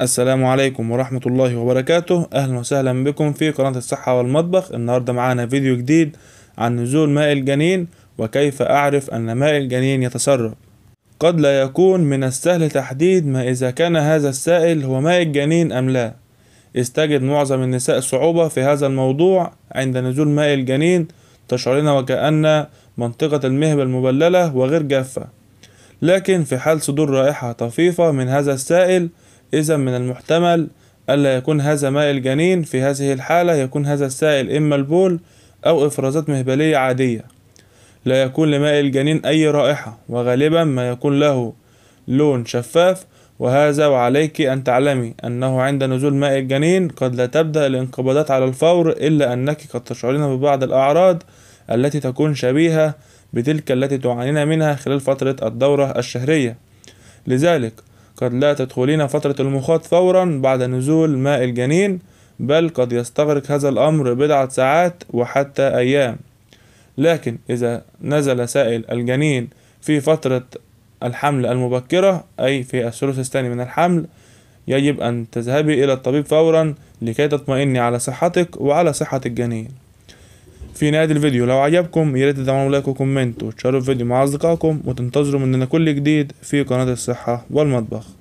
السلام عليكم ورحمة الله وبركاته أهلا وسهلا بكم في قناة الصحة والمطبخ النهاردة معانا فيديو جديد عن نزول ماء الجنين وكيف أعرف أن ماء الجنين يتسرب قد لا يكون من السهل تحديد ما إذا كان هذا السائل هو ماء الجنين أم لا إذ تجد معظم النساء صعوبة في هذا الموضوع عند نزول ماء الجنين تشعرين وكأن منطقة المهبل مبللة وغير جافة لكن في حال صدور رائحة طفيفة من هذا السائل إذا من المحتمل ألا يكون هذا ماء الجنين في هذه الحالة يكون هذا السائل إما البول أو إفرازات مهبلية عادية لا يكون لماء الجنين أي رائحة وغالبا ما يكون له لون شفاف وهذا وعليك أن تعلمي أنه عند نزول ماء الجنين قد لا تبدأ الانقباضات على الفور إلا أنك قد تشعرين ببعض الأعراض التي تكون شبيهة بتلك التي تعانين منها خلال فترة الدورة الشهرية لذلك قد لا تدخلين فترة المخاط فورا بعد نزول ماء الجنين بل قد يستغرق هذا الأمر بضعة ساعات وحتى أيام لكن إذا نزل سائل الجنين في فترة الحمل المبكرة أي في الثلث الثاني من الحمل يجب أن تذهبي إلى الطبيب فورا لكي تطمئني على صحتك وعلى صحة الجنين في نهاية الفيديو لو عجبكم يا ريت تدعموا لايك وكومنت وتشاركوا الفيديو مع أصدقائكم وتنتظروا مننا كل جديد في قناة الصحة والمطبخ